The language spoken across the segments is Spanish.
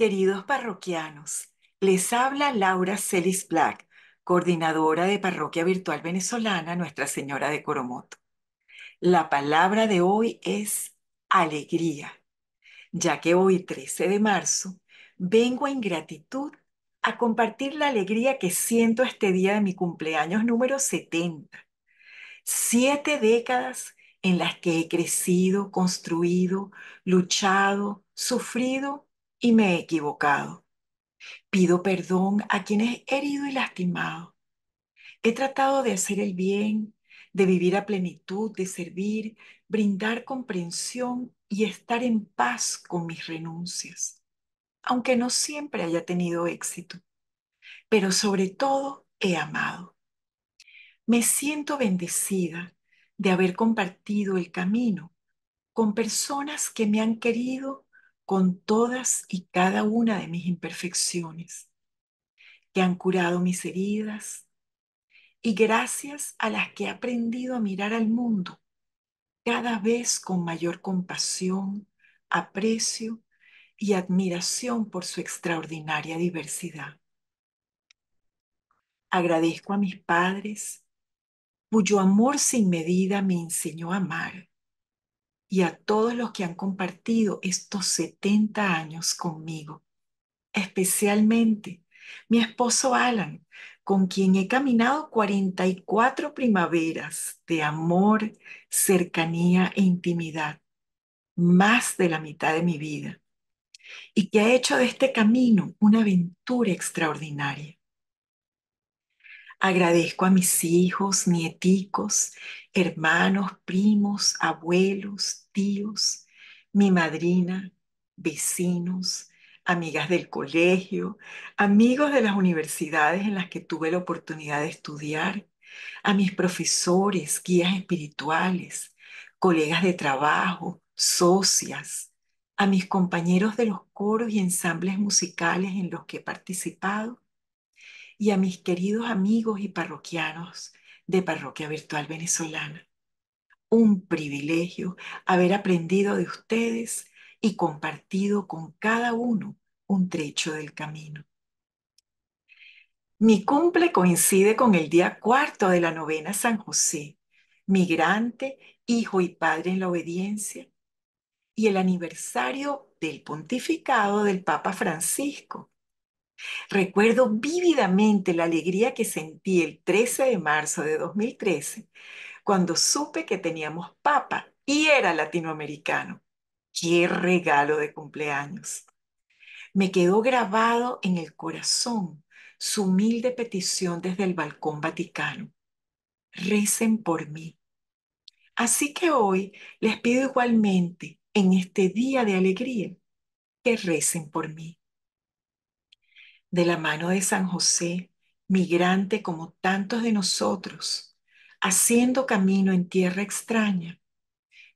Queridos parroquianos, les habla Laura Celis Black, coordinadora de Parroquia Virtual Venezolana Nuestra Señora de Coromoto. La palabra de hoy es alegría, ya que hoy 13 de marzo vengo en gratitud a compartir la alegría que siento este día de mi cumpleaños número 70. Siete décadas en las que he crecido, construido, luchado, sufrido y me he equivocado. Pido perdón a quienes he herido y lastimado. He tratado de hacer el bien, de vivir a plenitud, de servir, brindar comprensión y estar en paz con mis renuncias, aunque no siempre haya tenido éxito, pero sobre todo he amado. Me siento bendecida de haber compartido el camino con personas que me han querido con todas y cada una de mis imperfecciones, que han curado mis heridas y gracias a las que he aprendido a mirar al mundo cada vez con mayor compasión, aprecio y admiración por su extraordinaria diversidad. Agradezco a mis padres, cuyo amor sin medida me enseñó a amar y a todos los que han compartido estos 70 años conmigo. Especialmente mi esposo Alan, con quien he caminado 44 primaveras de amor, cercanía e intimidad, más de la mitad de mi vida, y que ha hecho de este camino una aventura extraordinaria. Agradezco a mis hijos, nieticos, hermanos, primos, abuelos, tíos, mi madrina, vecinos, amigas del colegio, amigos de las universidades en las que tuve la oportunidad de estudiar, a mis profesores, guías espirituales, colegas de trabajo, socias, a mis compañeros de los coros y ensambles musicales en los que he participado y a mis queridos amigos y parroquianos de Parroquia Virtual Venezolana. Un privilegio haber aprendido de ustedes y compartido con cada uno un trecho del camino. Mi cumple coincide con el día cuarto de la novena San José, migrante, hijo y padre en la obediencia, y el aniversario del pontificado del Papa Francisco, Recuerdo vívidamente la alegría que sentí el 13 de marzo de 2013 cuando supe que teníamos papa y era latinoamericano. ¡Qué regalo de cumpleaños! Me quedó grabado en el corazón su humilde petición desde el balcón vaticano. Recen por mí. Así que hoy les pido igualmente, en este día de alegría, que recen por mí de la mano de San José, migrante como tantos de nosotros, haciendo camino en tierra extraña,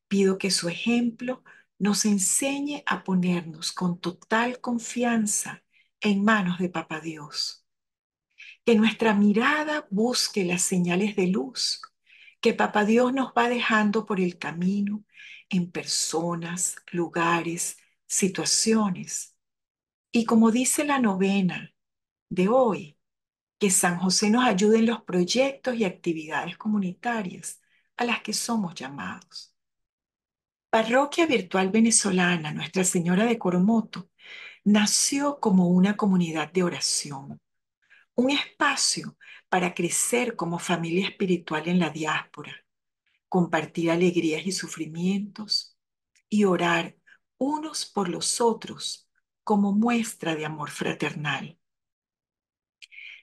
pido que su ejemplo nos enseñe a ponernos con total confianza en manos de Papa Dios. Que nuestra mirada busque las señales de luz que Papa Dios nos va dejando por el camino en personas, lugares, situaciones y como dice la novena de hoy, que San José nos ayude en los proyectos y actividades comunitarias a las que somos llamados. Parroquia Virtual Venezolana Nuestra Señora de Coromoto nació como una comunidad de oración, un espacio para crecer como familia espiritual en la diáspora, compartir alegrías y sufrimientos y orar unos por los otros como muestra de amor fraternal.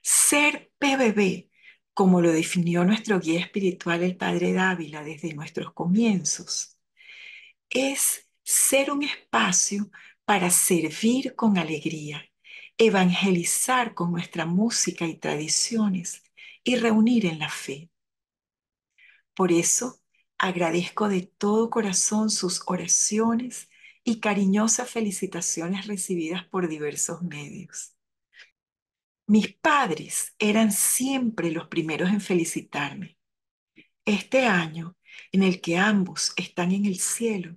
Ser PBB, como lo definió nuestro guía espiritual el Padre Dávila desde nuestros comienzos, es ser un espacio para servir con alegría, evangelizar con nuestra música y tradiciones y reunir en la fe. Por eso, agradezco de todo corazón sus oraciones y cariñosas felicitaciones recibidas por diversos medios. Mis padres eran siempre los primeros en felicitarme. Este año, en el que ambos están en el cielo,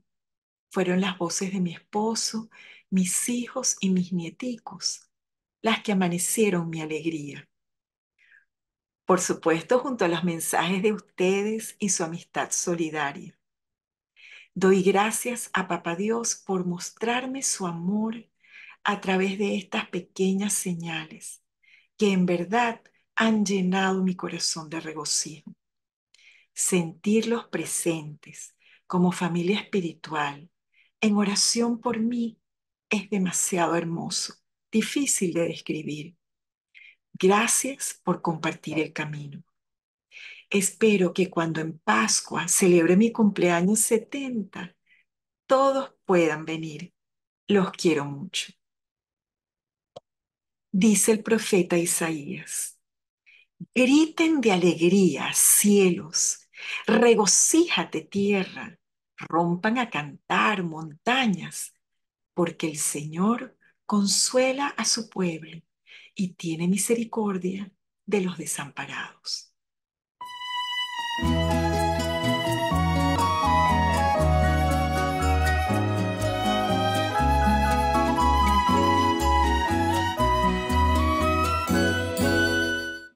fueron las voces de mi esposo, mis hijos y mis nieticos las que amanecieron mi alegría. Por supuesto, junto a los mensajes de ustedes y su amistad solidaria. Doy gracias a Papá Dios por mostrarme su amor a través de estas pequeñas señales que en verdad han llenado mi corazón de regocijo. Sentirlos presentes como familia espiritual en oración por mí es demasiado hermoso, difícil de describir. Gracias por compartir el camino. Espero que cuando en Pascua celebre mi cumpleaños 70, todos puedan venir. Los quiero mucho. Dice el profeta Isaías, griten de alegría cielos, regocíjate tierra, rompan a cantar montañas, porque el Señor consuela a su pueblo y tiene misericordia de los desamparados. Thank you.